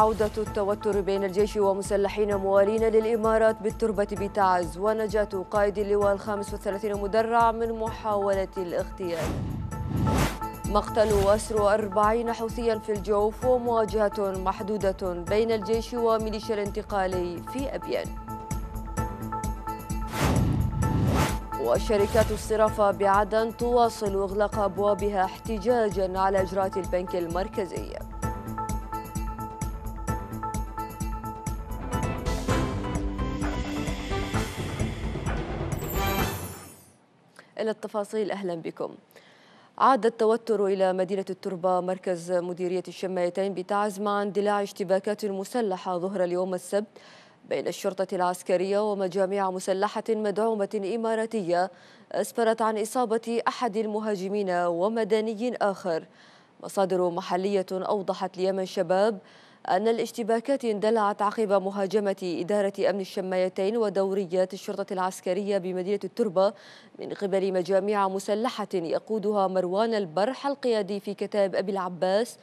عودة التوتر بين الجيش ومسلحين موالين للإمارات بالتربة بتعز ونجاة قائد اللواء الخامس والثلاثين مدرع من محاولة الاغتيال مقتل وأسر أربعين حوثيا في الجوف ومواجهة محدودة بين الجيش وميليشيا الانتقالي في أبيان وشركات الصرافة بعدن تواصل إغلاق أبوابها احتجاجا على إجراءات البنك المركزي إلى التفاصيل أهلا بكم عاد التوتر إلى مدينة التربة مركز مديرية الشمايتين بتعزم مع اندلاع اشتباكات مسلحة ظهر اليوم السبت بين الشرطة العسكرية ومجاميع مسلحة مدعومة إماراتية أسفرت عن إصابة أحد المهاجمين ومدني آخر مصادر محلية أوضحت ليمن شباب أن الاشتباكات اندلعت عقب مهاجمة إدارة أمن الشمايتين ودوريات الشرطة العسكرية بمدينة التربة من قبل مجاميع مسلحة يقودها مروان البرح القيادي في كتاب أبي العباس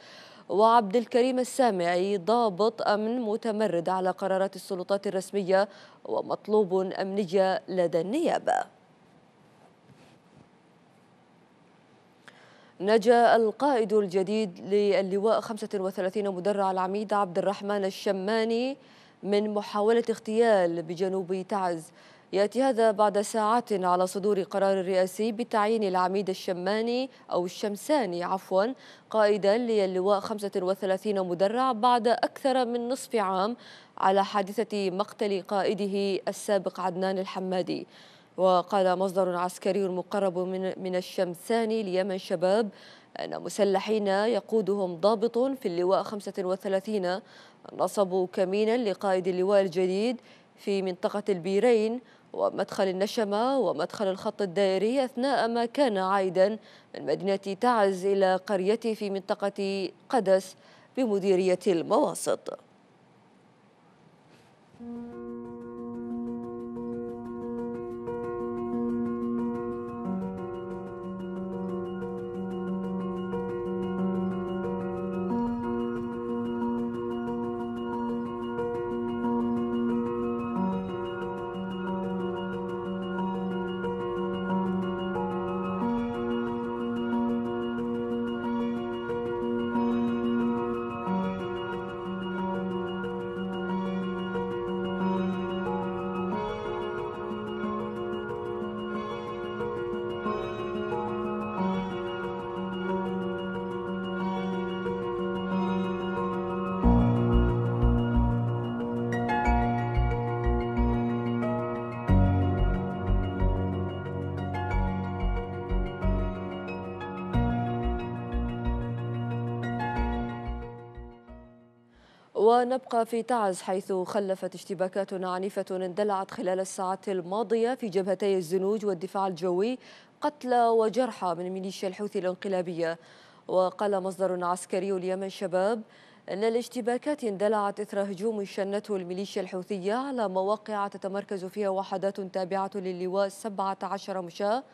وعبد الكريم السامعي ضابط أمن متمرد على قرارات السلطات الرسمية ومطلوب أمنية لدى النيابة نجا القائد الجديد للواء 35 مدرع العميد عبد الرحمن الشماني من محاولة اغتيال بجنوب تعز يأتي هذا بعد ساعات على صدور قرار رئاسي بتعيين العميد الشماني أو الشمساني عفوا قائدا للواء 35 مدرع بعد أكثر من نصف عام على حادثة مقتل قائده السابق عدنان الحمادي وقال مصدر عسكري مقرب من, من الشمساني ليمن شباب أن مسلحين يقودهم ضابط في اللواء 35 نصبوا كمينا لقائد اللواء الجديد في منطقة البيرين ومدخل النشمة ومدخل الخط الدائري أثناء ما كان عايدا من مدينة تعز إلى قريته في منطقة قدس بمديرية المواسط. Thank you. ونبقى في تعز حيث خلفت اشتباكات عنيفة اندلعت خلال الساعات الماضية في جبهتي الزنوج والدفاع الجوي قتلى وجرحى من ميليشيا الحوثي الانقلابية وقال مصدر عسكري اليمن شباب أن الاشتباكات اندلعت إثر هجوم شنته الميليشيا الحوثية على مواقع تتمركز فيها وحدات تابعة للواء 17 مشاة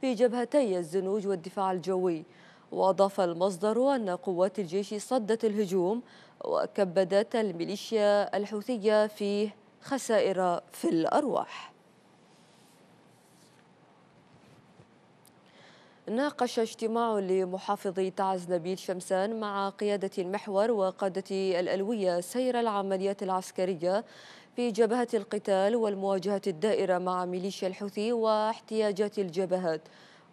في جبهتي الزنوج والدفاع الجوي وأضاف المصدر أن قوات الجيش صدت الهجوم وكبدت الميليشيا الحوثية فيه خسائر في الأرواح ناقش اجتماع لمحافظ تعز نبيل شمسان مع قيادة المحور وقادة الألوية سير العمليات العسكرية في جبهة القتال والمواجهة الدائرة مع ميليشيا الحوثي واحتياجات الجبهات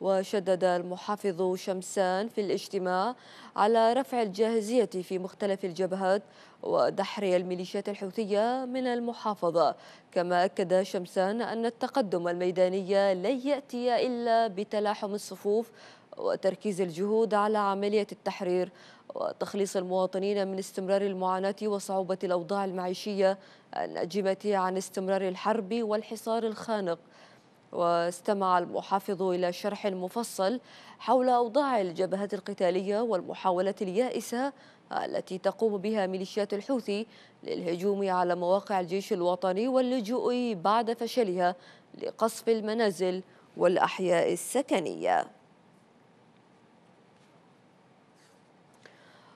وشدد المحافظ شمسان في الاجتماع على رفع الجاهزية في مختلف الجبهات ودحر الميليشيات الحوثية من المحافظة كما أكد شمسان أن التقدم الميداني لن يأتي إلا بتلاحم الصفوف وتركيز الجهود على عملية التحرير وتخليص المواطنين من استمرار المعاناة وصعوبة الأوضاع المعيشية الناجمة عن استمرار الحرب والحصار الخانق واستمع المحافظ إلى شرح مفصل حول أوضاع الجبهات القتالية والمحاولة اليائسة التي تقوم بها ميليشيات الحوثي للهجوم على مواقع الجيش الوطني واللجوء بعد فشلها لقصف المنازل والأحياء السكنية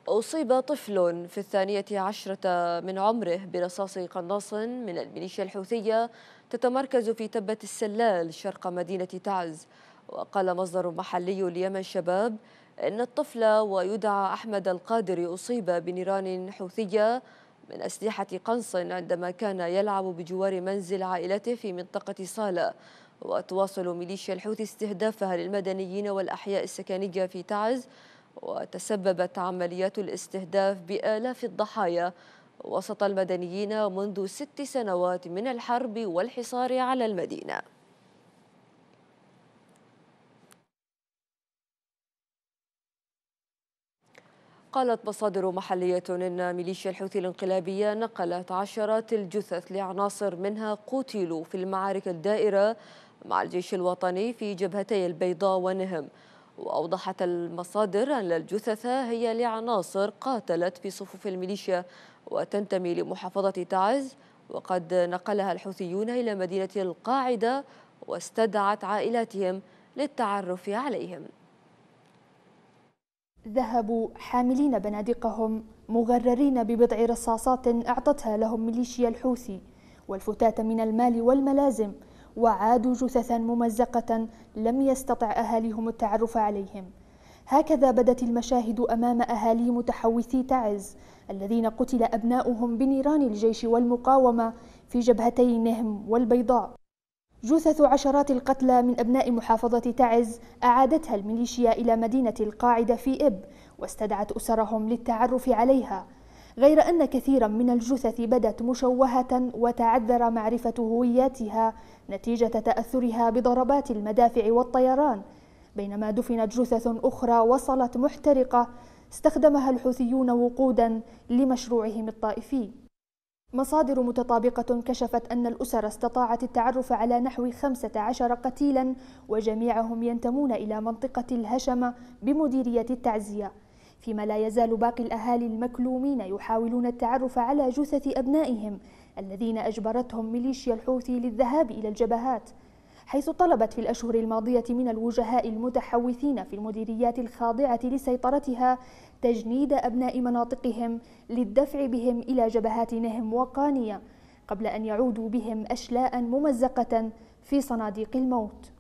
أصيب طفل في الثانية عشرة من عمره برصاص قناص من الميليشيا الحوثية تتمركز في تبة السلال شرق مدينة تعز وقال مصدر محلي ليمن شباب إن الطفل ويدعى أحمد القادر أصيب بنيران حوثية من أسلحة قنص عندما كان يلعب بجوار منزل عائلته في منطقة صالة وتواصل ميليشيا الحوثي استهدافها للمدنيين والأحياء السكنية في تعز وتسببت عمليات الاستهداف بآلاف الضحايا وسط المدنيين منذ ست سنوات من الحرب والحصار على المدينة قالت مصادر محلية إن ميليشيا الحوثي الانقلابية نقلت عشرات الجثث لعناصر منها قتلوا في المعارك الدائرة مع الجيش الوطني في جبهتي البيضاء ونهم وأوضحت المصادر أن الجثث هي لعناصر قاتلت في صفوف الميليشيا وتنتمي لمحافظة تعز وقد نقلها الحوثيون إلى مدينة القاعدة واستدعت عائلاتهم للتعرف عليهم ذهبوا حاملين بنادقهم مغررين ببضع رصاصات أعطتها لهم ميليشيا الحوثي والفتاة من المال والملازم وعادوا جثثا ممزقة لم يستطع أهاليهم التعرف عليهم هكذا بدت المشاهد أمام أهالي متحوثي تعز الذين قتل أبناؤهم بنيران الجيش والمقاومة في جبهتي نهم والبيضاء جثث عشرات القتلى من أبناء محافظة تعز أعادتها الميليشيا إلى مدينة القاعدة في إب واستدعت أسرهم للتعرف عليها غير أن كثيرا من الجثث بدت مشوهة وتعذر معرفة هوياتها نتيجة تأثرها بضربات المدافع والطيران بينما دفنت جثث أخرى وصلت محترقة استخدمها الحوثيون وقودا لمشروعهم الطائفي مصادر متطابقة كشفت أن الأسر استطاعت التعرف على نحو 15 قتيلا وجميعهم ينتمون إلى منطقة الهشمة بمديرية التعزية فيما لا يزال باقي الأهالي المكلومين يحاولون التعرف على جثث أبنائهم الذين أجبرتهم ميليشيا الحوثي للذهاب إلى الجبهات حيث طلبت في الأشهر الماضية من الوجهاء المتحوثين في المديريات الخاضعة لسيطرتها تجنيد أبناء مناطقهم للدفع بهم إلى جبهات نهم وقانية قبل أن يعودوا بهم أشلاء ممزقة في صناديق الموت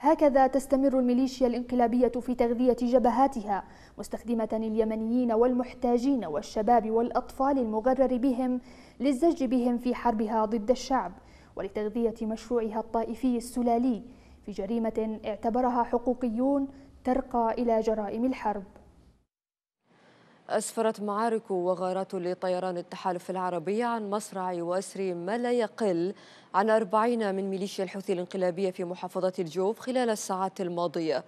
هكذا تستمر الميليشيا الانقلابية في تغذية جبهاتها مستخدمة اليمنيين والمحتاجين والشباب والأطفال المغرر بهم للزج بهم في حربها ضد الشعب ولتغذية مشروعها الطائفي السلالي في جريمة اعتبرها حقوقيون ترقى إلى جرائم الحرب أسفرت معارك وغارات لطيران التحالف العربي عن مصرع وأسر ما لا يقل عن أربعين من ميليشيا الحوثي الانقلابية في محافظة الجوف خلال الساعات الماضية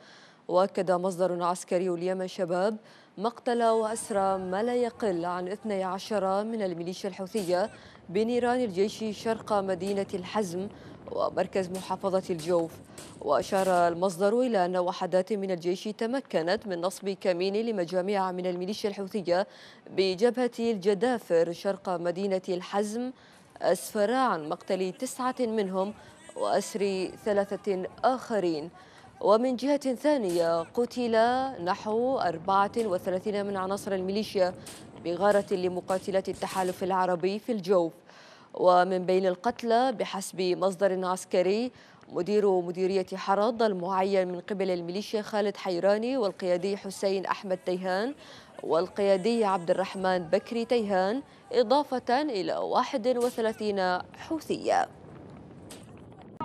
وأكد مصدر عسكري اليمن شباب مقتل وأسرى ما لا يقل عن 12 من الميليشيا الحوثية بنيران الجيش شرق مدينة الحزم ومركز محافظة الجوف وأشار المصدر إلى أن وحدات من الجيش تمكنت من نصب كمين لمجاميع من الميليشيا الحوثية بجبهة الجدافر شرق مدينة الحزم أسفر عن مقتل تسعة منهم وأسر ثلاثة آخرين ومن جهة ثانية قتل نحو 34 من عناصر الميليشيا بغارة لمقاتلات التحالف العربي في الجوف ومن بين القتلى بحسب مصدر عسكري مدير مديرية حرض المعين من قبل الميليشيا خالد حيراني والقيادي حسين أحمد تيهان والقيادي عبد الرحمن بكري تيهان إضافة إلى 31 حوثية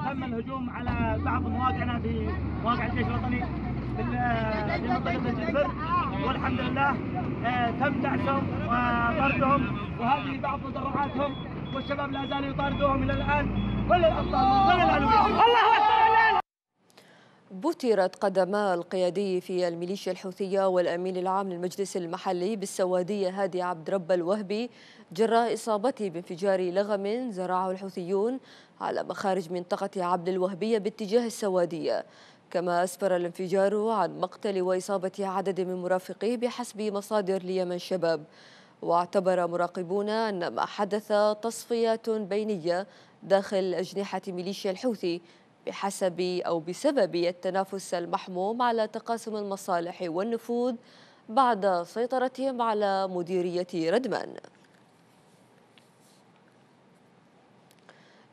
تم الهجوم على بعض مواقعنا في مواقع الجيش الوطني في منطقه الجبر والحمد لله آه، تم دعسهم وطردهم وهذه بعض مدرعاتهم والشباب لا زالوا يطاردوهم الى الان كل الابطال كل الله اكبر بترت قدما القيادي في الميليشيا الحوثية والأمين العام للمجلس المحلي بالسوادية هادي عبد رب الوهبي جراء إصابته بانفجار لغم زرعه الحوثيون على مخارج منطقة عبد الوهبية باتجاه السوادية كما أسفر الانفجار عن مقتل وإصابة عدد من مرافقيه بحسب مصادر ليمن شباب واعتبر مراقبون أن ما حدث تصفيات بينية داخل أجنحة ميليشيا الحوثي بحسب أو بسبب التنافس المحموم على تقاسم المصالح والنفوذ بعد سيطرتهم على مديرية ردمان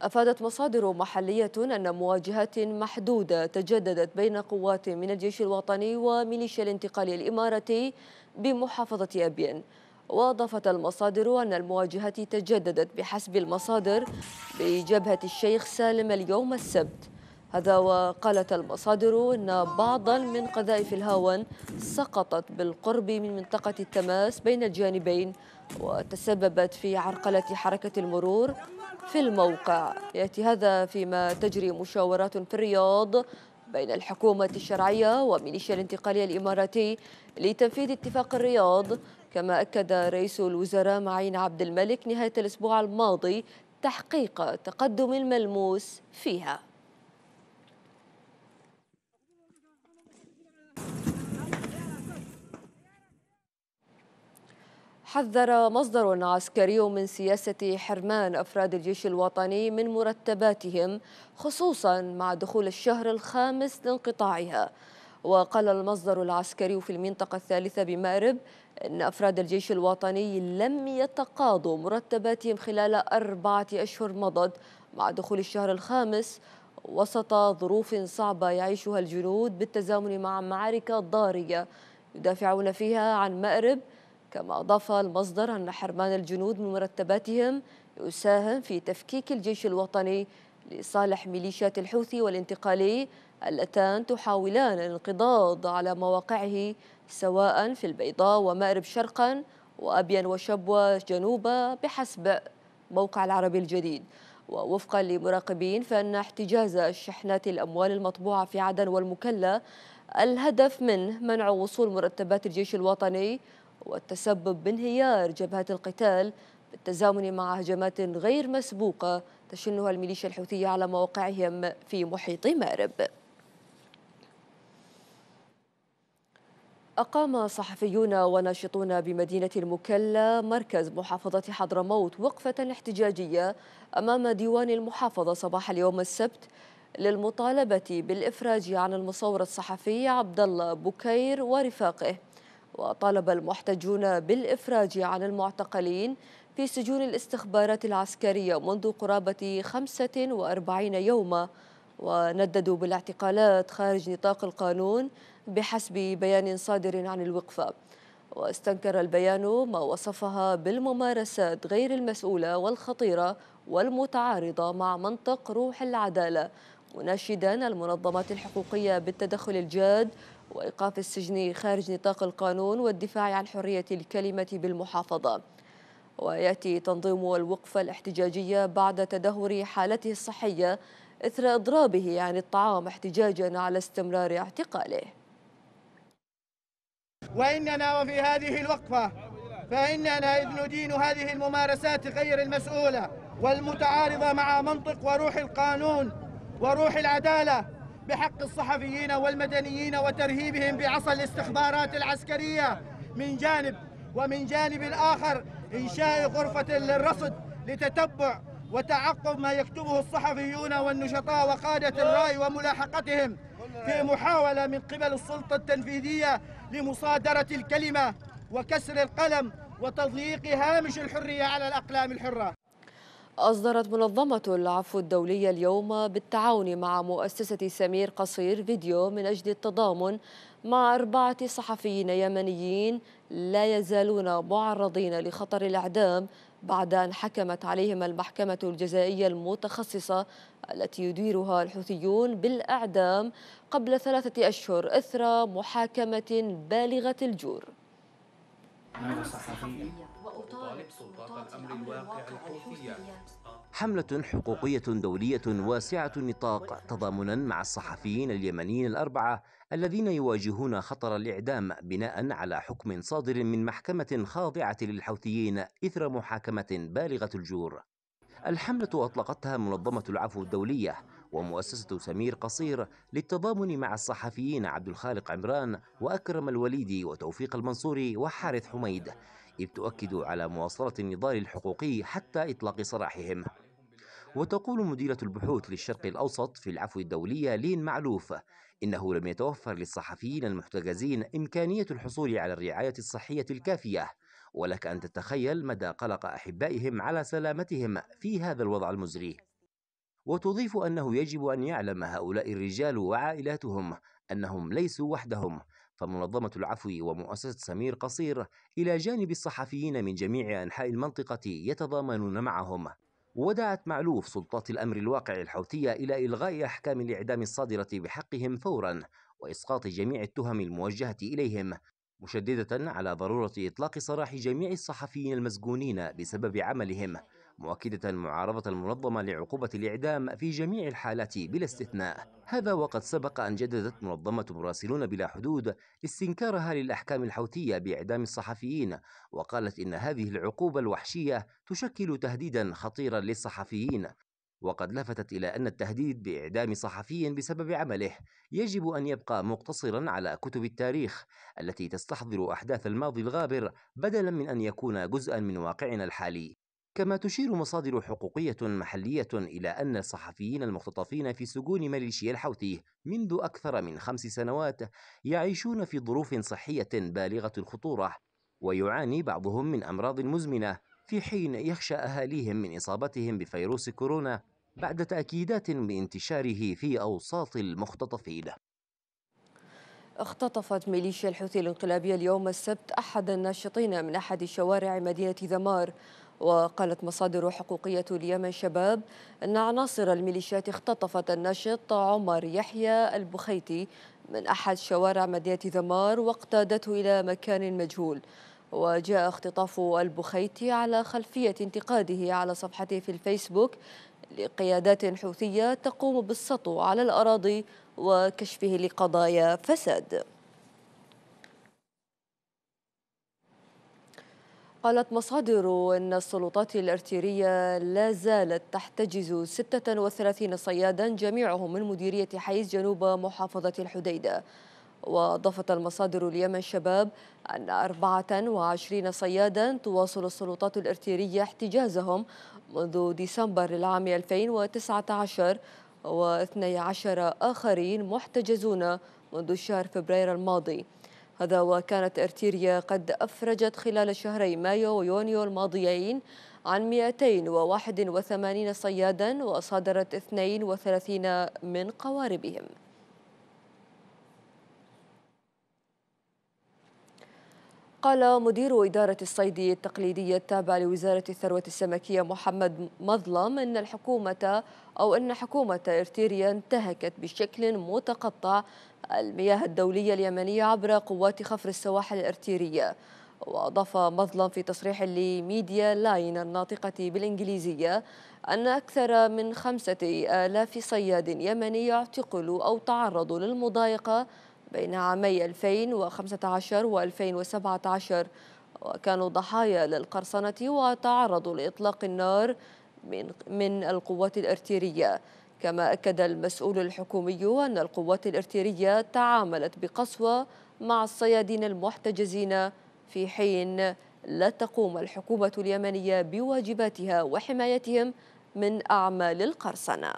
أفادت مصادر محلية أن مواجهات محدودة تجددت بين قوات من الجيش الوطني وميليشيا الانتقال الإماراتي بمحافظة أبين وأضافت المصادر أن المواجهات تجددت بحسب المصادر بجبهة الشيخ سالم اليوم السبت هذا وقالت المصادر أن بعضا من قذائف الهاون سقطت بالقرب من منطقة التماس بين الجانبين وتسببت في عرقلة حركة المرور في الموقع يأتي هذا فيما تجري مشاورات في الرياض بين الحكومة الشرعية وميليشيا الانتقالية الإماراتي لتنفيذ اتفاق الرياض كما أكد رئيس الوزراء معين عبد الملك نهاية الأسبوع الماضي تحقيق تقدم ملموس فيها حذر مصدر عسكري من سياسة حرمان أفراد الجيش الوطني من مرتباتهم خصوصا مع دخول الشهر الخامس لانقطاعها وقال المصدر العسكري في المنطقة الثالثة بمأرب أن أفراد الجيش الوطني لم يتقاضوا مرتباتهم خلال أربعة أشهر مضت مع دخول الشهر الخامس وسط ظروف صعبة يعيشها الجنود بالتزامن مع معركة ضارية يدافعون فيها عن مأرب كما أضاف المصدر أن حرمان الجنود من مرتباتهم يساهم في تفكيك الجيش الوطني لصالح ميليشيات الحوثي والانتقالي اللتان تحاولان الانقضاض على مواقعه سواء في البيضاء ومأرب شرقا وأبين وشبوة جنوبا بحسب موقع العربي الجديد ووفقا لمراقبين فإن احتجاز شحنات الأموال المطبوعة في عدن والمكلة الهدف منه منع وصول مرتبات الجيش الوطني والتسبب بانهيار جبهات القتال بالتزامن مع هجمات غير مسبوقة تشنها الميليشيا الحوثية على مواقعهم في محيط مارب أقام صحفيون وناشطون بمدينة المكلا مركز محافظة حضرموت وقفة احتجاجية أمام ديوان المحافظة صباح اليوم السبت للمطالبة بالإفراج عن المصور الصحفي عبد الله بكير ورفاقه وطالب المحتجون بالإفراج عن المعتقلين في سجون الاستخبارات العسكرية منذ قرابة 45 يوما ونددوا بالاعتقالات خارج نطاق القانون بحسب بيان صادر عن الوقفة واستنكر البيان ما وصفها بالممارسات غير المسؤولة والخطيرة والمتعارضة مع منطق روح العدالة مناشدا المنظمات الحقوقية بالتدخل الجاد وإيقاف السجن خارج نطاق القانون والدفاع عن حرية الكلمة بالمحافظة ويأتي تنظيم الوقفة الاحتجاجية بعد تدهور حالته الصحية إثر إضرابه عن الطعام احتجاجا على استمرار اعتقاله وإننا وفي هذه الوقفة فإننا إذ ندين هذه الممارسات غير المسؤولة والمتعارضة مع منطق وروح القانون وروح العدالة بحق الصحفيين والمدنيين وترهيبهم بعصا الاستخبارات العسكرية من جانب ومن جانب الآخر إنشاء غرفة للرصد لتتبع وتعقب ما يكتبه الصحفيون والنشطاء وقادة الرأي وملاحقتهم في محاولة من قبل السلطة التنفيذية لمصادرة الكلمة وكسر القلم وتضييق هامش الحرية على الأقلام الحرة أصدرت منظمة العفو الدولية اليوم بالتعاون مع مؤسسة سمير قصير فيديو من أجل التضامن مع أربعة صحفيين يمنيين لا يزالون معرضين لخطر الإعدام بعد أن حكمت عليهم المحكمة الجزائية المتخصصة التي يديرها الحوثيون بالإعدام قبل ثلاثة أشهر إثر محاكمة بالغة الجور سلطات الأمر الواقع الحوثية حملة حقوقية دولية واسعة النطاق تضامنا مع الصحفيين اليمنيين الأربعة الذين يواجهون خطر الإعدام بناء على حكم صادر من محكمة خاضعة للحوثيين إثر محاكمة بالغة الجور الحملة أطلقتها منظمة العفو الدولية ومؤسسة سمير قصير للتضامن مع الصحفيين عبد الخالق عمران وأكرم الوليدي وتوفيق المنصوري وحارث حميد إذ تؤكد على مواصلة النضال الحقوقي حتى إطلاق سراحهم وتقول مديرة البحوث للشرق الأوسط في العفو الدولية لين معلوف إنه لم يتوفر للصحفيين المحتجزين إمكانية الحصول على الرعاية الصحية الكافية ولك أن تتخيل مدى قلق أحبائهم على سلامتهم في هذا الوضع المزري وتضيف أنه يجب أن يعلم هؤلاء الرجال وعائلاتهم أنهم ليسوا وحدهم فمنظمة العفو ومؤسسة سمير قصير إلى جانب الصحفيين من جميع أنحاء المنطقة يتضامنون معهم ودعت معلوف سلطات الأمر الواقع الحوثية إلى إلغاء أحكام الإعدام الصادرة بحقهم فورا وإسقاط جميع التهم الموجهة إليهم مشددة على ضرورة إطلاق سراح جميع الصحفيين المسجونين بسبب عملهم مؤكدة معارضة المنظمة لعقوبة الإعدام في جميع الحالات بلا استثناء هذا وقد سبق أن جددت منظمة مراسلون بلا حدود استنكارها للأحكام الحوثية بإعدام الصحفيين وقالت إن هذه العقوبة الوحشية تشكل تهديدا خطيرا للصحفيين وقد لفتت إلى أن التهديد بإعدام صحفي بسبب عمله يجب أن يبقى مقتصرا على كتب التاريخ التي تستحضر أحداث الماضي الغابر بدلا من أن يكون جزءا من واقعنا الحالي كما تشير مصادر حقوقية محلية إلى أن الصحفيين المختطفين في سجون ميليشيا الحوثي منذ أكثر من خمس سنوات يعيشون في ظروف صحية بالغة الخطورة ويعاني بعضهم من أمراض مزمنة في حين يخشى أهاليهم من إصابتهم بفيروس كورونا بعد تأكيدات بانتشاره في أوساط المختطفين اختطفت ميليشيا الحوثي الانقلابية اليوم السبت أحد الناشطين من أحد شوارع مدينة ذمار وقالت مصادر حقوقية اليمن شباب أن عناصر الميليشيات اختطفت الناشط عمر يحيى البخيتي من أحد شوارع مدينة ذمار واقتادته إلى مكان مجهول وجاء اختطاف البخيتي على خلفية انتقاده على صفحته في الفيسبوك لقيادات حوثية تقوم بالسطو على الأراضي وكشفه لقضايا فساد قالت مصادر أن السلطات الارتيرية لا زالت تحتجز 36 صيادا جميعهم من مديرية حيز جنوب محافظة الحديدة وأضافت المصادر اليمن شباب أن 24 صيادا تواصل السلطات الارتيرية احتجازهم منذ ديسمبر العام 2019 و12 آخرين محتجزون منذ شهر فبراير الماضي هذا وكانت ارتيريا قد افرجت خلال شهري مايو ويونيو الماضيين عن 281 صيادا وصادرت 32 من قواربهم قال مدير إدارة الصيد التقليدية التابعة لوزارة الثروة السمكية محمد مظلم أن الحكومة أو أن حكومة إرتيريا انتهكت بشكل متقطع المياه الدولية اليمنية عبر قوات خفر السواحل الارتيرية وأضاف مظلم في تصريح لميديا لاين الناطقة بالإنجليزية أن أكثر من خمسة آلاف صياد يمني اعتقلوا أو تعرضوا للمضايقة بين عامي 2015 و 2017 وكانوا ضحايا للقرصنة وتعرضوا لإطلاق النار من القوات الارتيرية كما أكد المسؤول الحكومي أن القوات الارتيرية تعاملت بقسوة مع الصيادين المحتجزين في حين لا تقوم الحكومة اليمنية بواجباتها وحمايتهم من أعمال القرصنة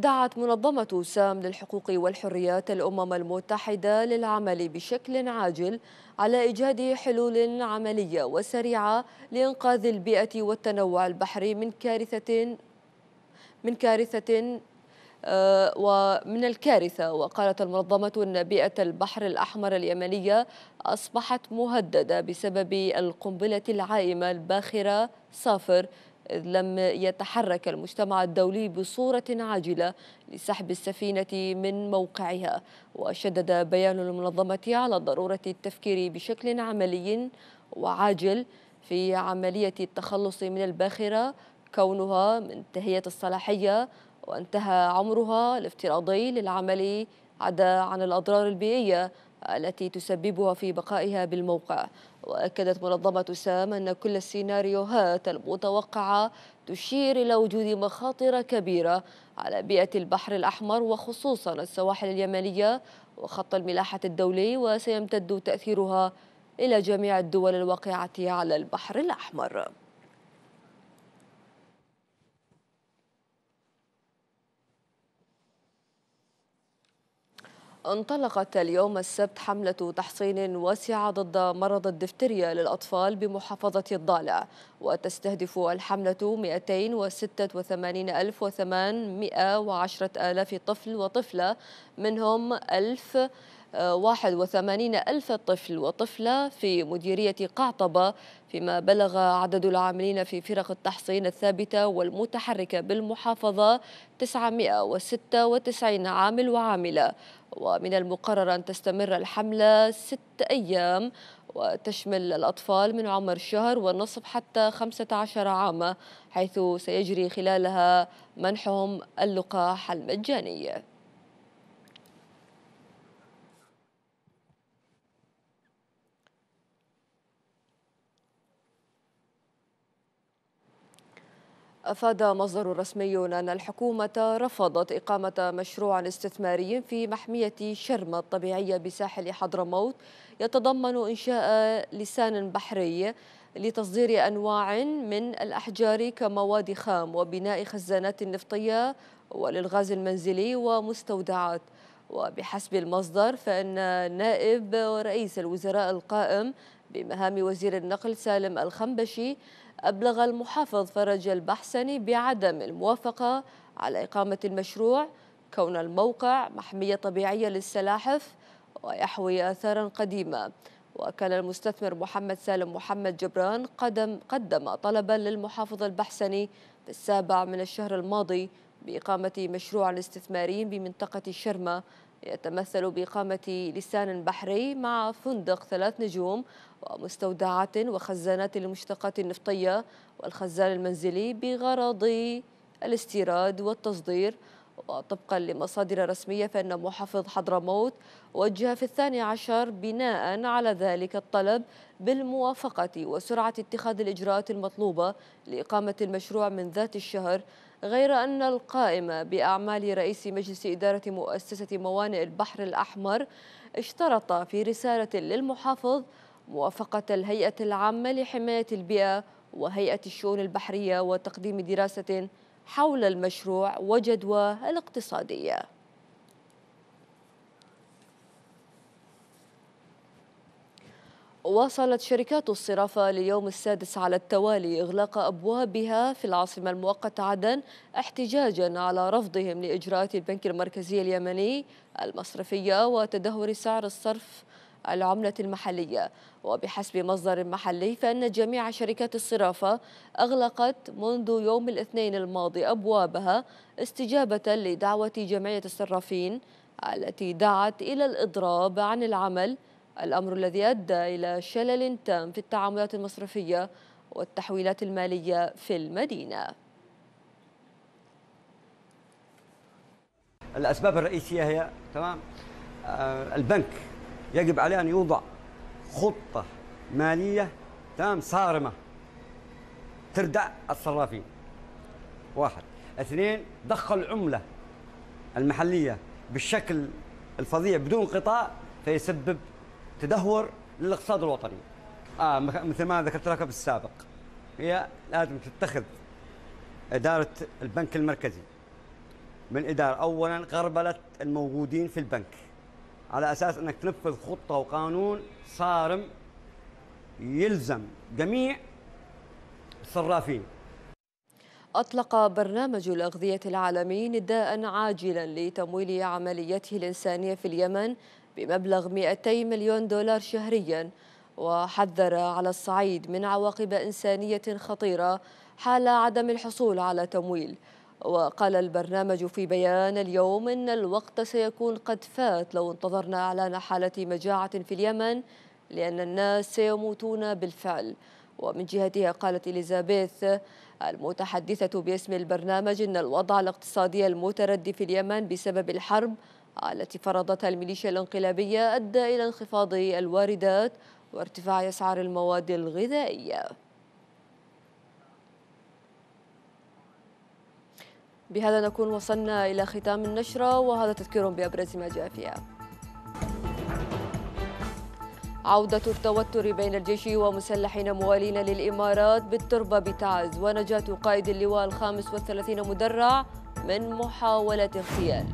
دعت منظمة سام للحقوق والحريات الأمم المتحدة للعمل بشكل عاجل على إيجاد حلول عملية وسريعة لإنقاذ البيئة والتنوع البحري من كارثة من كارثة آه، ومن الكارثة وقالت المنظمة أن بيئة البحر الأحمر اليمنية أصبحت مهددة بسبب القنبلة العائمة الباخرة صافر إذ لم يتحرك المجتمع الدولي بصورة عاجلة لسحب السفينة من موقعها وشدد بيان المنظمة على ضرورة التفكير بشكل عملي وعاجل في عملية التخلص من الباخرة كونها منتهية الصلاحية وانتهى عمرها الافتراضي للعمل عدا عن الأضرار البيئية التي تسببها في بقائها بالموقع وأكدت منظمة سام أن كل السيناريوهات المتوقعة تشير إلى وجود مخاطر كبيرة على بيئة البحر الأحمر وخصوصا السواحل اليمنية وخط الملاحة الدولي وسيمتد تأثيرها إلى جميع الدول الواقعة على البحر الأحمر انطلقت اليوم السبت حملة تحصين واسعة ضد مرض الدفتريا للأطفال بمحافظة الضالع وتستهدف الحملة 286,810 آلاف طفل وطفلة منهم 1000 81 ألف طفل وطفلة في مديرية قعطبة فيما بلغ عدد العاملين في فرق التحصين الثابتة والمتحركة بالمحافظة 996 عامل وعاملة ومن المقرر أن تستمر الحملة ست أيام وتشمل الأطفال من عمر شهر ونصف حتى 15 عاما حيث سيجري خلالها منحهم اللقاح المجاني أفاد مصدر رسمي أن الحكومة رفضت إقامة مشروع استثماري في محمية شرمة الطبيعية بساحل حضرموت يتضمن إنشاء لسان بحري لتصدير أنواع من الأحجار كمواد خام وبناء خزانات نفطية وللغاز المنزلي ومستودعات وبحسب المصدر فإن نائب رئيس الوزراء القائم بمهام وزير النقل سالم الخنبشي أبلغ المحافظ فرج البحسني بعدم الموافقة على إقامة المشروع كون الموقع محمية طبيعية للسلاحف ويحوي آثارا قديمة وكان المستثمر محمد سالم محمد جبران قدم قدم طلبا للمحافظ البحسني في السابع من الشهر الماضي بإقامة مشروع الاستثماريين بمنطقة الشرمة يتمثل بإقامة لسان بحري مع فندق ثلاث نجوم ومستودعات وخزانات للمشتقات النفطية والخزان المنزلي بغرض الاستيراد والتصدير وطبقا لمصادر رسمية فإن محافظ حضرموت وجه في الثاني عشر بناء على ذلك الطلب بالموافقة وسرعة اتخاذ الإجراءات المطلوبة لإقامة المشروع من ذات الشهر غير أن القائمة بأعمال رئيس مجلس إدارة مؤسسة موانئ البحر الأحمر اشترط في رسالة للمحافظ موافقة الهيئة العامة لحماية البيئة وهيئة الشؤون البحرية وتقديم دراسة حول المشروع وجدواه الاقتصاديه واصلت شركات الصرافة لليوم السادس على التوالي إغلاق أبوابها في العاصمة المؤقتة عدن احتجاجا على رفضهم لإجراءات البنك المركزي اليمني المصرفية وتدهور سعر الصرف العملة المحلية وبحسب مصدر محلي فإن جميع شركات الصرافة أغلقت منذ يوم الاثنين الماضي أبوابها استجابة لدعوة جمعية الصرافين التي دعت إلى الإضراب عن العمل الأمر الذي أدى إلى شلل تام في التعاملات المصرفية والتحويلات المالية في المدينة الأسباب الرئيسية هي تمام آه، البنك يجب عليه أن يوضع خطة مالية تمام صارمة تردع الصرافين واحد اثنين ضخ العملة المحلية بالشكل الفظيع بدون قطاع فيسبب تدهور للاقتصاد الوطني آه مثل ما ذكرت لك بالسابق هي لازم تتخذ إدارة البنك المركزي من إدارة أولا غربلة الموجودين في البنك على أساس أنك تنفذ خطة وقانون صارم يلزم جميع الصرافين أطلق برنامج الأغذية العالمي نداء عاجلا لتمويل عمليته الإنسانية في اليمن بمبلغ 200 مليون دولار شهريا وحذر على الصعيد من عواقب إنسانية خطيرة حال عدم الحصول على تمويل وقال البرنامج في بيان اليوم إن الوقت سيكون قد فات لو انتظرنا إعلان حالة مجاعة في اليمن لأن الناس سيموتون بالفعل ومن جهتها قالت إليزابيث المتحدثة باسم البرنامج إن الوضع الاقتصادي المتردي في اليمن بسبب الحرب التي فرضتها الميليشيا الانقلابية أدى إلى انخفاض الواردات وارتفاع أسعار المواد الغذائية بهذا نكون وصلنا إلى ختام النشرة وهذا تذكير بأبرز ما جاء فيها عودة التوتر بين الجيش ومسلحين موالين للإمارات بالتربة بتعز ونجاة قائد اللواء الخامس والثلاثين مدرع من محاولة اغتيال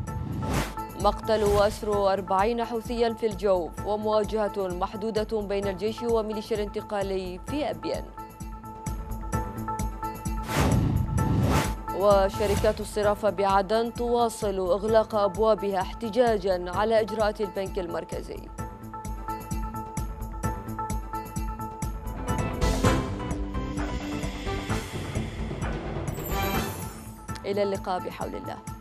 مقتل وأسر أربعين حوثيا في الجوف ومواجهة محدودة بين الجيش وميليشيا الانتقالي في ابيان وشركات الصرافة بعدن تواصل إغلاق أبوابها احتجاجا على إجراءات البنك المركزي إلى اللقاء بحول الله